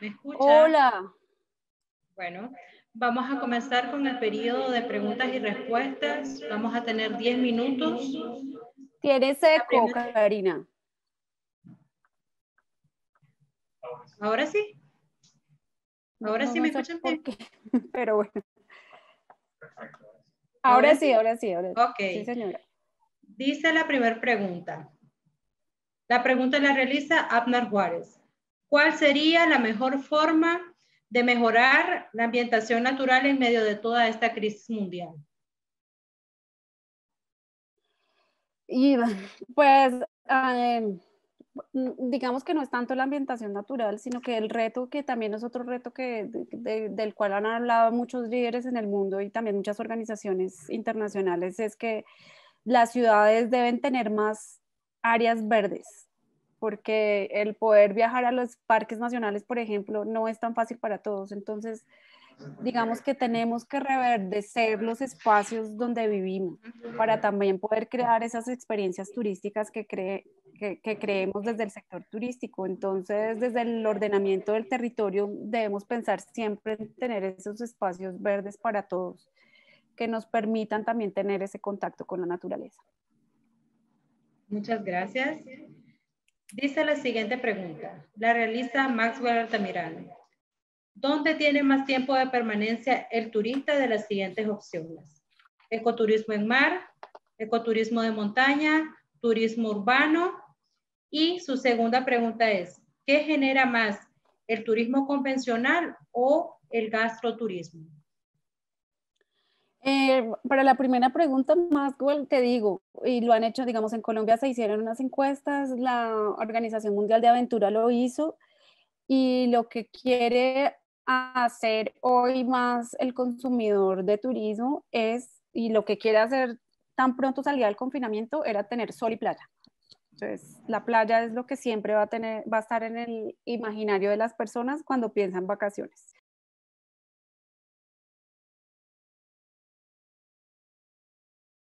¿Me escucha? Hola. Bueno, Vamos a comenzar con el periodo de preguntas y respuestas. Vamos a tener 10 minutos. Tienes eco, Karina. Ahora sí. Ahora sí me escuchan bien. Pero bueno. Ahora, sí, ahora sí, ahora sí. Ok. Sí, señora. Dice la primera pregunta. La pregunta la realiza Abner Juárez. ¿Cuál sería la mejor forma de mejorar la ambientación natural en medio de toda esta crisis mundial? Y pues, eh, digamos que no es tanto la ambientación natural, sino que el reto, que también es otro reto que, del cual han hablado muchos líderes en el mundo y también muchas organizaciones internacionales, es que las ciudades deben tener más áreas verdes, porque el poder viajar a los parques nacionales, por ejemplo, no es tan fácil para todos. Entonces, digamos que tenemos que reverdecer los espacios donde vivimos para también poder crear esas experiencias turísticas que, que, creemos desde el sector turístico. Entonces, desde el ordenamiento del territorio, debemos pensar siempre en tener esos espacios verdes para todos que nos permitan también tener ese contacto con la naturaleza. Muchas gracias. Dice la siguiente pregunta. La realiza Maxwell Altamirano. ¿Dónde tiene más tiempo de permanencia el turista de las siguientes opciones? Ecoturismo en mar, ecoturismo de montaña, turismo urbano. Y su segunda pregunta es, ¿qué genera más, el turismo convencional o el gastroturismo? Eh, para la primera pregunta, más Maswell, te digo, y lo han hecho, digamos, en Colombia se hicieron unas encuestas, la Organización Mundial de Aventura lo hizo, y lo que quiere hacer hoy más el consumidor de turismo es, y lo que quiere hacer tan pronto salía del confinamiento, era tener sol y playa. Entonces, la playa es lo que siempre va a, tener, va a estar en el imaginario de las personas cuando piensan vacaciones.